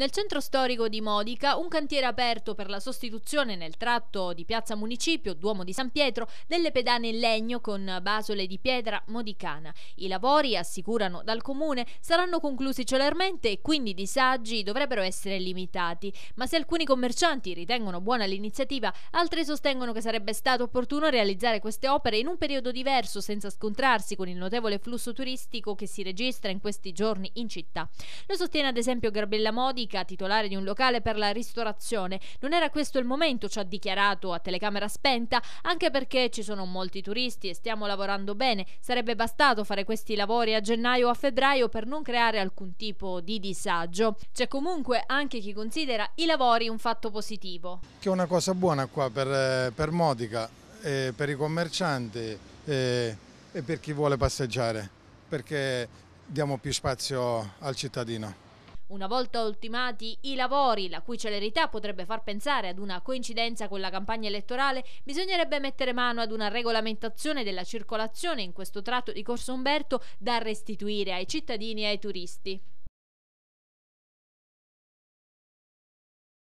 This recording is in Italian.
Nel centro storico di Modica, un cantiere aperto per la sostituzione nel tratto di Piazza Municipio, Duomo di San Pietro, delle pedane in legno con basole di pietra modicana. I lavori, assicurano dal comune, saranno conclusi celermente e quindi i disagi dovrebbero essere limitati. Ma se alcuni commercianti ritengono buona l'iniziativa, altri sostengono che sarebbe stato opportuno realizzare queste opere in un periodo diverso senza scontrarsi con il notevole flusso turistico che si registra in questi giorni in città. Lo sostiene ad esempio Garbella Modica D'Amica, titolare di un locale per la ristorazione. Non era questo il momento, ci ha dichiarato a telecamera spenta, anche perché ci sono molti turisti e stiamo lavorando bene. Sarebbe bastato fare questi lavori a gennaio o a febbraio per non creare alcun tipo di disagio. C'è comunque anche chi considera i lavori un fatto positivo. Che è una cosa buona qua per, eh, per Modica, eh, per i commercianti eh, e per chi vuole passeggiare, perché diamo più spazio al cittadino. Una volta ultimati i lavori, la cui celerità potrebbe far pensare ad una coincidenza con la campagna elettorale, bisognerebbe mettere mano ad una regolamentazione della circolazione in questo tratto di Corso Umberto da restituire ai cittadini e ai turisti.